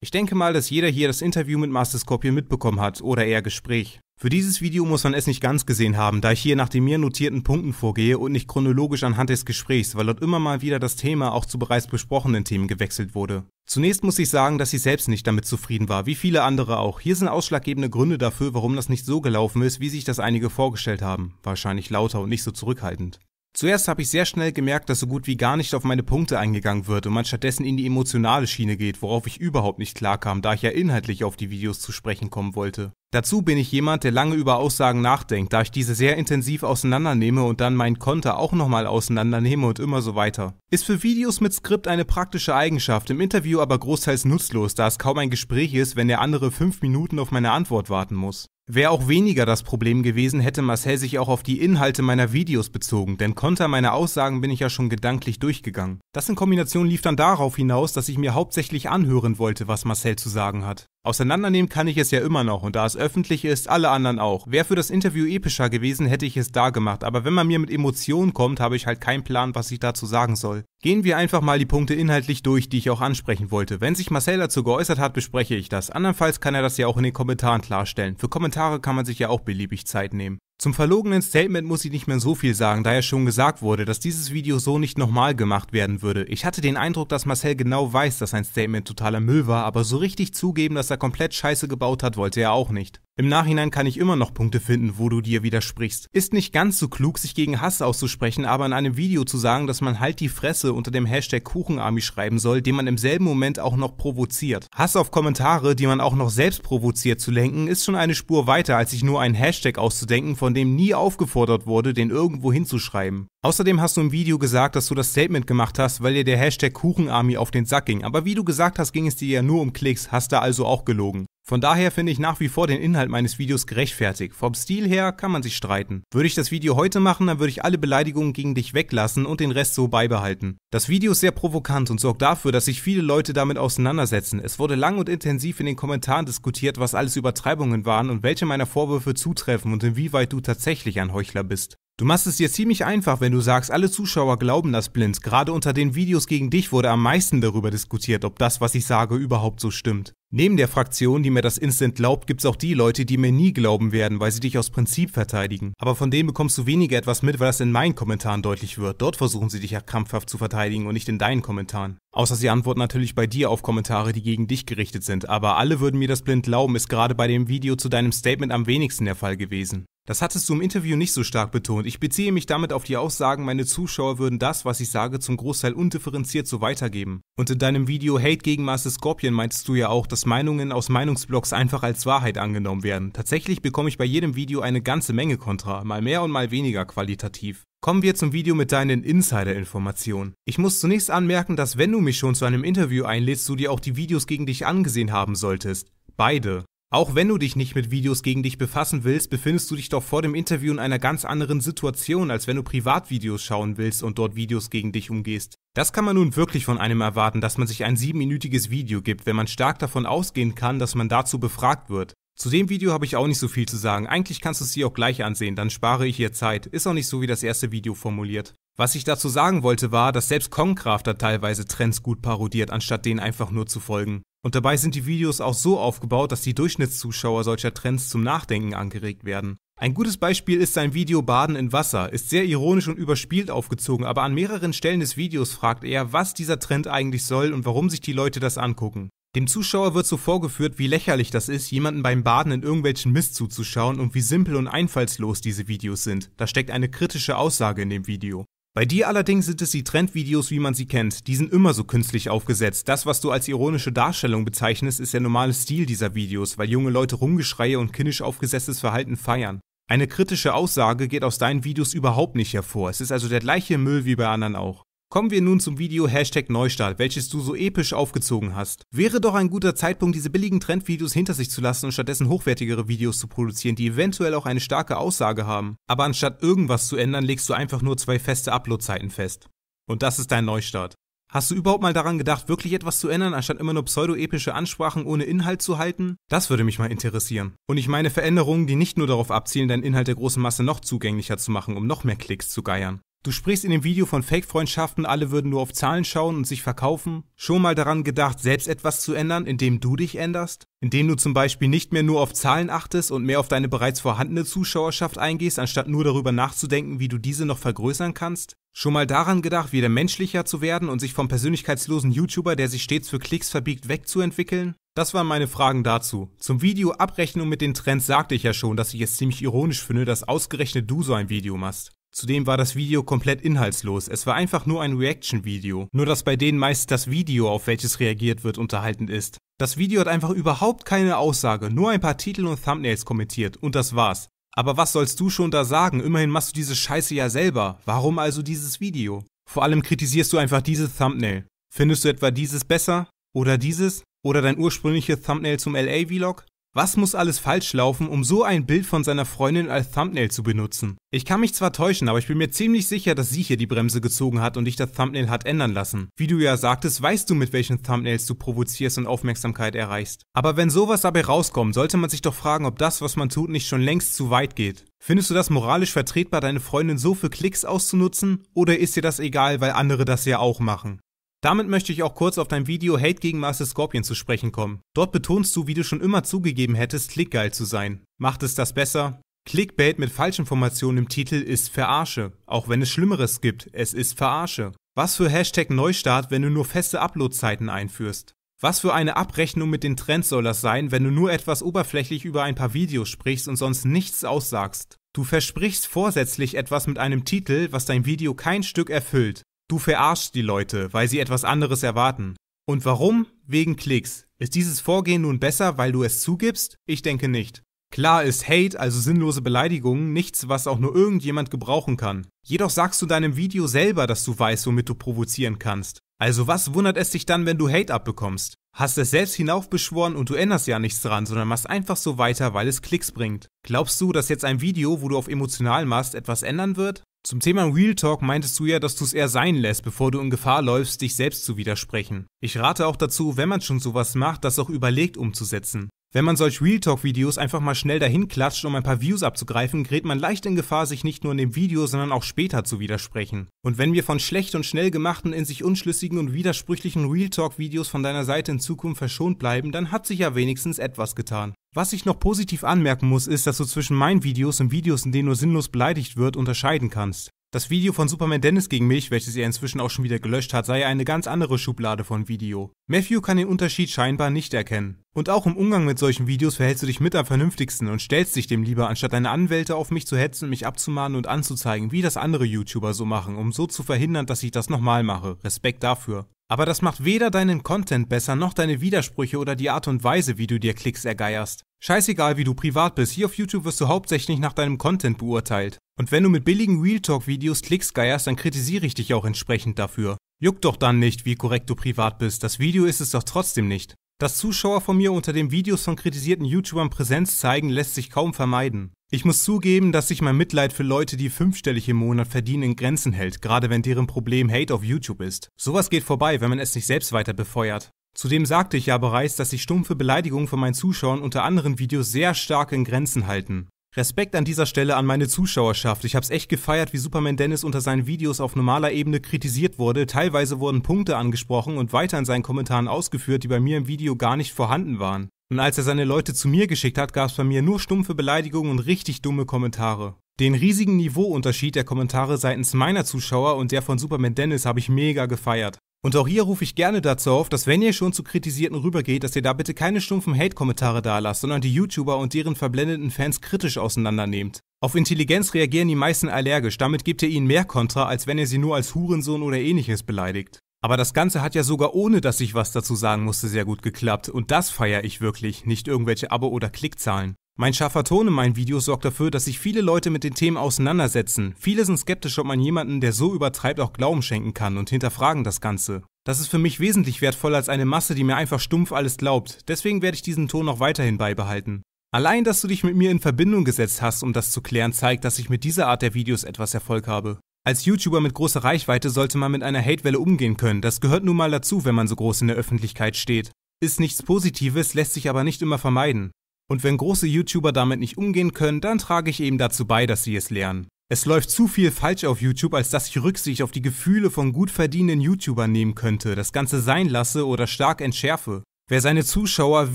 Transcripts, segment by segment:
Ich denke mal, dass jeder hier das Interview mit Master Scorpion mitbekommen hat oder eher Gespräch. Für dieses Video muss man es nicht ganz gesehen haben, da ich hier nach den mir notierten Punkten vorgehe und nicht chronologisch anhand des Gesprächs, weil dort immer mal wieder das Thema auch zu bereits besprochenen Themen gewechselt wurde. Zunächst muss ich sagen, dass ich selbst nicht damit zufrieden war, wie viele andere auch. Hier sind ausschlaggebende Gründe dafür, warum das nicht so gelaufen ist, wie sich das einige vorgestellt haben. Wahrscheinlich lauter und nicht so zurückhaltend. Zuerst habe ich sehr schnell gemerkt, dass so gut wie gar nicht auf meine Punkte eingegangen wird und man stattdessen in die emotionale Schiene geht, worauf ich überhaupt nicht klarkam, da ich ja inhaltlich auf die Videos zu sprechen kommen wollte. Dazu bin ich jemand, der lange über Aussagen nachdenkt, da ich diese sehr intensiv auseinandernehme und dann meinen Konter auch nochmal auseinandernehme und immer so weiter. Ist für Videos mit Skript eine praktische Eigenschaft, im Interview aber großteils nutzlos, da es kaum ein Gespräch ist, wenn der andere fünf Minuten auf meine Antwort warten muss. Wäre auch weniger das Problem gewesen, hätte Marcel sich auch auf die Inhalte meiner Videos bezogen, denn Konter meiner Aussagen bin ich ja schon gedanklich durchgegangen. Das in Kombination lief dann darauf hinaus, dass ich mir hauptsächlich anhören wollte, was Marcel zu sagen hat. Auseinandernehmen kann ich es ja immer noch und da es öffentlich ist, alle anderen auch. Wäre für das Interview epischer gewesen, hätte ich es da gemacht, aber wenn man mir mit Emotionen kommt, habe ich halt keinen Plan, was ich dazu sagen soll. Gehen wir einfach mal die Punkte inhaltlich durch, die ich auch ansprechen wollte. Wenn sich Marcel dazu geäußert hat, bespreche ich das. Andernfalls kann er das ja auch in den Kommentaren klarstellen. Für Kommentare kann man sich ja auch beliebig Zeit nehmen. Zum verlogenen Statement muss ich nicht mehr so viel sagen, da ja schon gesagt wurde, dass dieses Video so nicht nochmal gemacht werden würde. Ich hatte den Eindruck, dass Marcel genau weiß, dass sein Statement totaler Müll war, aber so richtig zugeben, dass er komplett Scheiße gebaut hat, wollte er auch nicht. Im Nachhinein kann ich immer noch Punkte finden, wo du dir widersprichst. Ist nicht ganz so klug, sich gegen Hass auszusprechen, aber in einem Video zu sagen, dass man halt die Fresse unter dem Hashtag Kuchenarmy schreiben soll, den man im selben Moment auch noch provoziert. Hass auf Kommentare, die man auch noch selbst provoziert zu lenken, ist schon eine Spur weiter, als sich nur einen Hashtag auszudenken, von dem nie aufgefordert wurde, den irgendwo hinzuschreiben. Außerdem hast du im Video gesagt, dass du das Statement gemacht hast, weil dir der Hashtag Kuchenarmy auf den Sack ging. Aber wie du gesagt hast, ging es dir ja nur um Klicks, hast da also auch gelogen. Von daher finde ich nach wie vor den Inhalt meines Videos gerechtfertigt. Vom Stil her kann man sich streiten. Würde ich das Video heute machen, dann würde ich alle Beleidigungen gegen dich weglassen und den Rest so beibehalten. Das Video ist sehr provokant und sorgt dafür, dass sich viele Leute damit auseinandersetzen. Es wurde lang und intensiv in den Kommentaren diskutiert, was alles Übertreibungen waren und welche meiner Vorwürfe zutreffen und inwieweit du tatsächlich ein Heuchler bist. Du machst es dir ziemlich einfach, wenn du sagst, alle Zuschauer glauben das blind. Gerade unter den Videos gegen dich wurde am meisten darüber diskutiert, ob das, was ich sage, überhaupt so stimmt. Neben der Fraktion, die mir das instant glaubt, gibt's auch die Leute, die mir nie glauben werden, weil sie dich aus Prinzip verteidigen. Aber von denen bekommst du weniger etwas mit, weil das in meinen Kommentaren deutlich wird. Dort versuchen sie dich ja krampfhaft zu verteidigen und nicht in deinen Kommentaren. Außer sie antworten natürlich bei dir auf Kommentare, die gegen dich gerichtet sind, aber alle würden mir das blind glauben, ist gerade bei dem Video zu deinem Statement am wenigsten der Fall gewesen. Das hattest du im Interview nicht so stark betont. Ich beziehe mich damit auf die Aussagen, meine Zuschauer würden das, was ich sage, zum Großteil undifferenziert so weitergeben. Und in deinem Video Hate gegen Master Scorpion meintest du ja auch, dass Meinungen aus Meinungsblocks einfach als Wahrheit angenommen werden. Tatsächlich bekomme ich bei jedem Video eine ganze Menge Kontra, mal mehr und mal weniger qualitativ. Kommen wir zum Video mit deinen Insider-Informationen. Ich muss zunächst anmerken, dass wenn du mich schon zu einem Interview einlädst, du dir auch die Videos gegen dich angesehen haben solltest. Beide. Auch wenn du dich nicht mit Videos gegen dich befassen willst, befindest du dich doch vor dem Interview in einer ganz anderen Situation, als wenn du Privatvideos schauen willst und dort Videos gegen dich umgehst. Das kann man nun wirklich von einem erwarten, dass man sich ein siebenminütiges Video gibt, wenn man stark davon ausgehen kann, dass man dazu befragt wird. Zu dem Video habe ich auch nicht so viel zu sagen, eigentlich kannst du es dir auch gleich ansehen, dann spare ich ihr Zeit, ist auch nicht so wie das erste Video formuliert. Was ich dazu sagen wollte war, dass selbst Kongkrafter teilweise Trends gut parodiert, anstatt denen einfach nur zu folgen. Und dabei sind die Videos auch so aufgebaut, dass die Durchschnittszuschauer solcher Trends zum Nachdenken angeregt werden. Ein gutes Beispiel ist sein Video Baden in Wasser, ist sehr ironisch und überspielt aufgezogen, aber an mehreren Stellen des Videos fragt er, was dieser Trend eigentlich soll und warum sich die Leute das angucken. Dem Zuschauer wird so vorgeführt, wie lächerlich das ist, jemanden beim Baden in irgendwelchen Mist zuzuschauen und wie simpel und einfallslos diese Videos sind. Da steckt eine kritische Aussage in dem Video. Bei dir allerdings sind es die Trendvideos, wie man sie kennt. Die sind immer so künstlich aufgesetzt. Das, was du als ironische Darstellung bezeichnest, ist der normale Stil dieser Videos, weil junge Leute Rumgeschreie und kindisch aufgesetztes Verhalten feiern. Eine kritische Aussage geht aus deinen Videos überhaupt nicht hervor. Es ist also der gleiche Müll wie bei anderen auch. Kommen wir nun zum Video Hashtag Neustart, welches du so episch aufgezogen hast. Wäre doch ein guter Zeitpunkt, diese billigen Trendvideos hinter sich zu lassen und stattdessen hochwertigere Videos zu produzieren, die eventuell auch eine starke Aussage haben. Aber anstatt irgendwas zu ändern, legst du einfach nur zwei feste Uploadzeiten fest. Und das ist dein Neustart. Hast du überhaupt mal daran gedacht, wirklich etwas zu ändern, anstatt immer nur pseudo-epische Ansprachen ohne Inhalt zu halten? Das würde mich mal interessieren. Und ich meine Veränderungen, die nicht nur darauf abzielen, deinen Inhalt der großen Masse noch zugänglicher zu machen, um noch mehr Klicks zu geiern. Du sprichst in dem Video von Fake-Freundschaften, alle würden nur auf Zahlen schauen und sich verkaufen. Schon mal daran gedacht, selbst etwas zu ändern, indem du dich änderst? Indem du zum Beispiel nicht mehr nur auf Zahlen achtest und mehr auf deine bereits vorhandene Zuschauerschaft eingehst, anstatt nur darüber nachzudenken, wie du diese noch vergrößern kannst? Schon mal daran gedacht, wieder menschlicher zu werden und sich vom persönlichkeitslosen YouTuber, der sich stets für Klicks verbiegt, wegzuentwickeln? Das waren meine Fragen dazu. Zum Video Abrechnung mit den Trends sagte ich ja schon, dass ich es ziemlich ironisch finde, dass ausgerechnet du so ein Video machst. Zudem war das Video komplett inhaltslos, es war einfach nur ein Reaction-Video, nur dass bei denen meist das Video, auf welches reagiert wird, unterhaltend ist. Das Video hat einfach überhaupt keine Aussage, nur ein paar Titel und Thumbnails kommentiert und das war's. Aber was sollst du schon da sagen, immerhin machst du diese Scheiße ja selber, warum also dieses Video? Vor allem kritisierst du einfach dieses Thumbnail. Findest du etwa dieses besser? Oder dieses? Oder dein ursprüngliches Thumbnail zum LA-Vlog? Was muss alles falsch laufen, um so ein Bild von seiner Freundin als Thumbnail zu benutzen? Ich kann mich zwar täuschen, aber ich bin mir ziemlich sicher, dass sie hier die Bremse gezogen hat und dich das Thumbnail hat ändern lassen. Wie du ja sagtest, weißt du, mit welchen Thumbnails du provozierst und Aufmerksamkeit erreichst. Aber wenn sowas dabei rauskommt, sollte man sich doch fragen, ob das, was man tut, nicht schon längst zu weit geht. Findest du das moralisch vertretbar, deine Freundin so für Klicks auszunutzen? Oder ist dir das egal, weil andere das ja auch machen? Damit möchte ich auch kurz auf dein Video Hate gegen Master Scorpion zu sprechen kommen. Dort betonst du, wie du schon immer zugegeben hättest, klickgeil zu sein. Macht es das besser? Clickbait mit Falschinformationen im Titel ist Verarsche. Auch wenn es Schlimmeres gibt, es ist Verarsche. Was für Hashtag Neustart, wenn du nur feste Uploadzeiten einführst? Was für eine Abrechnung mit den Trends soll das sein, wenn du nur etwas oberflächlich über ein paar Videos sprichst und sonst nichts aussagst? Du versprichst vorsätzlich etwas mit einem Titel, was dein Video kein Stück erfüllt. Du verarschst die Leute, weil sie etwas anderes erwarten. Und warum? Wegen Klicks. Ist dieses Vorgehen nun besser, weil du es zugibst? Ich denke nicht. Klar ist Hate, also sinnlose Beleidigungen, nichts, was auch nur irgendjemand gebrauchen kann. Jedoch sagst du deinem Video selber, dass du weißt, womit du provozieren kannst. Also was wundert es dich dann, wenn du Hate abbekommst? Hast es selbst hinaufbeschworen und du änderst ja nichts dran, sondern machst einfach so weiter, weil es Klicks bringt. Glaubst du, dass jetzt ein Video, wo du auf emotional machst, etwas ändern wird? Zum Thema Real Talk meintest du ja, dass du es eher sein lässt, bevor du in Gefahr läufst, dich selbst zu widersprechen. Ich rate auch dazu, wenn man schon sowas macht, das auch überlegt umzusetzen. Wenn man solch Real Talk Videos einfach mal schnell dahin klatscht, um ein paar Views abzugreifen, gerät man leicht in Gefahr, sich nicht nur in dem Video, sondern auch später zu widersprechen. Und wenn wir von schlecht und schnell gemachten, in sich unschlüssigen und widersprüchlichen Real Talk Videos von deiner Seite in Zukunft verschont bleiben, dann hat sich ja wenigstens etwas getan. Was ich noch positiv anmerken muss, ist, dass du zwischen meinen Videos und Videos, in denen nur sinnlos beleidigt wird, unterscheiden kannst. Das Video von Superman Dennis gegen mich, welches er inzwischen auch schon wieder gelöscht hat, sei eine ganz andere Schublade von Video. Matthew kann den Unterschied scheinbar nicht erkennen. Und auch im Umgang mit solchen Videos verhältst du dich mit am vernünftigsten und stellst dich dem lieber, anstatt deine Anwälte auf mich zu hetzen und mich abzumahnen und anzuzeigen, wie das andere YouTuber so machen, um so zu verhindern, dass ich das nochmal mache. Respekt dafür. Aber das macht weder deinen Content besser, noch deine Widersprüche oder die Art und Weise, wie du dir Klicks ergeierst. Scheißegal, wie du privat bist, hier auf YouTube wirst du hauptsächlich nach deinem Content beurteilt. Und wenn du mit billigen realtalk Videos Klicks geierst, dann kritisiere ich dich auch entsprechend dafür. Juck doch dann nicht, wie korrekt du privat bist, das Video ist es doch trotzdem nicht. Dass Zuschauer von mir unter den Videos von kritisierten YouTubern Präsenz zeigen, lässt sich kaum vermeiden. Ich muss zugeben, dass sich mein Mitleid für Leute, die fünfstellig im Monat verdienen, in Grenzen hält, gerade wenn deren Problem Hate auf YouTube ist. Sowas geht vorbei, wenn man es nicht selbst weiter befeuert. Zudem sagte ich ja bereits, dass sich stumpfe Beleidigungen von meinen Zuschauern unter anderen Videos sehr stark in Grenzen halten. Respekt an dieser Stelle an meine Zuschauerschaft. Ich hab's echt gefeiert, wie Superman Dennis unter seinen Videos auf normaler Ebene kritisiert wurde. Teilweise wurden Punkte angesprochen und weiter in seinen Kommentaren ausgeführt, die bei mir im Video gar nicht vorhanden waren. Und als er seine Leute zu mir geschickt hat, gab es bei mir nur stumpfe Beleidigungen und richtig dumme Kommentare. Den riesigen Niveauunterschied der Kommentare seitens meiner Zuschauer und der von Superman Dennis habe ich mega gefeiert. Und auch hier rufe ich gerne dazu auf, dass wenn ihr schon zu Kritisierten rübergeht, dass ihr da bitte keine stumpfen Hate-Kommentare da lasst, sondern die YouTuber und deren verblendeten Fans kritisch auseinandernehmt. Auf Intelligenz reagieren die meisten allergisch, damit gebt ihr ihnen mehr Kontra, als wenn ihr sie nur als Hurensohn oder ähnliches beleidigt. Aber das Ganze hat ja sogar ohne, dass ich was dazu sagen musste, sehr gut geklappt. Und das feiere ich wirklich, nicht irgendwelche Abo- oder Klickzahlen. Mein scharfer Ton in meinen Videos sorgt dafür, dass sich viele Leute mit den Themen auseinandersetzen. Viele sind skeptisch, ob man jemanden, der so übertreibt, auch Glauben schenken kann und hinterfragen das Ganze. Das ist für mich wesentlich wertvoller als eine Masse, die mir einfach stumpf alles glaubt. Deswegen werde ich diesen Ton noch weiterhin beibehalten. Allein, dass du dich mit mir in Verbindung gesetzt hast, um das zu klären, zeigt, dass ich mit dieser Art der Videos etwas Erfolg habe. Als YouTuber mit großer Reichweite sollte man mit einer Hatewelle umgehen können, das gehört nun mal dazu, wenn man so groß in der Öffentlichkeit steht. Ist nichts Positives, lässt sich aber nicht immer vermeiden. Und wenn große YouTuber damit nicht umgehen können, dann trage ich eben dazu bei, dass sie es lernen. Es läuft zu viel falsch auf YouTube, als dass ich Rücksicht auf die Gefühle von gut verdienenden YouTubern nehmen könnte, das Ganze sein lasse oder stark entschärfe. Wer seine Zuschauer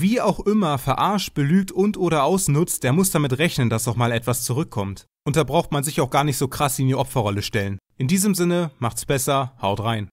wie auch immer verarscht, belügt und oder ausnutzt, der muss damit rechnen, dass auch mal etwas zurückkommt. Und da braucht man sich auch gar nicht so krass in die Opferrolle stellen. In diesem Sinne, macht's besser, haut rein.